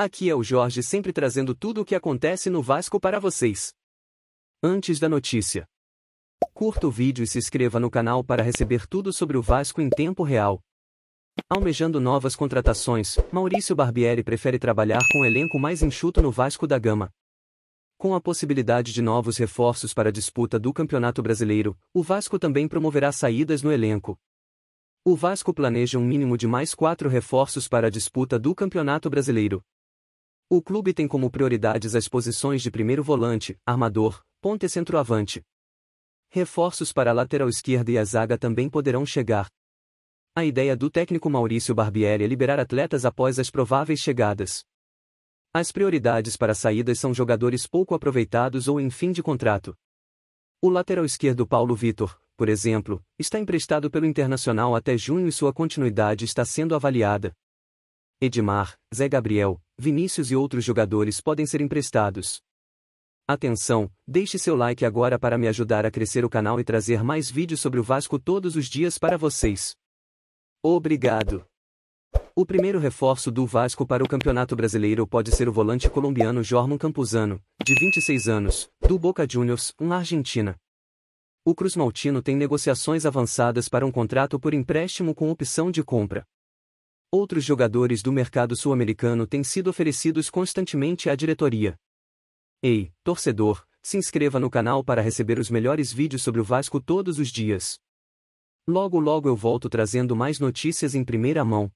Aqui é o Jorge sempre trazendo tudo o que acontece no Vasco para vocês. Antes da notícia. Curta o vídeo e se inscreva no canal para receber tudo sobre o Vasco em tempo real. Almejando novas contratações, Maurício Barbieri prefere trabalhar com o elenco mais enxuto no Vasco da Gama. Com a possibilidade de novos reforços para a disputa do Campeonato Brasileiro, o Vasco também promoverá saídas no elenco. O Vasco planeja um mínimo de mais quatro reforços para a disputa do Campeonato Brasileiro. O clube tem como prioridades as posições de primeiro volante, armador, ponte e centroavante. Reforços para a lateral esquerda e a zaga também poderão chegar. A ideia do técnico Maurício Barbieri é liberar atletas após as prováveis chegadas. As prioridades para saídas são jogadores pouco aproveitados ou em fim de contrato. O lateral esquerdo Paulo Vitor, por exemplo, está emprestado pelo Internacional até junho e sua continuidade está sendo avaliada. Edmar, Zé Gabriel, Vinícius e outros jogadores podem ser emprestados. Atenção, deixe seu like agora para me ajudar a crescer o canal e trazer mais vídeos sobre o Vasco todos os dias para vocês. Obrigado! O primeiro reforço do Vasco para o Campeonato Brasileiro pode ser o volante colombiano Jorman Campuzano, de 26 anos, do Boca Juniors, um Argentina. O Cruz Maltino tem negociações avançadas para um contrato por empréstimo com opção de compra. Outros jogadores do mercado sul-americano têm sido oferecidos constantemente à diretoria. Ei, torcedor, se inscreva no canal para receber os melhores vídeos sobre o Vasco todos os dias. Logo logo eu volto trazendo mais notícias em primeira mão.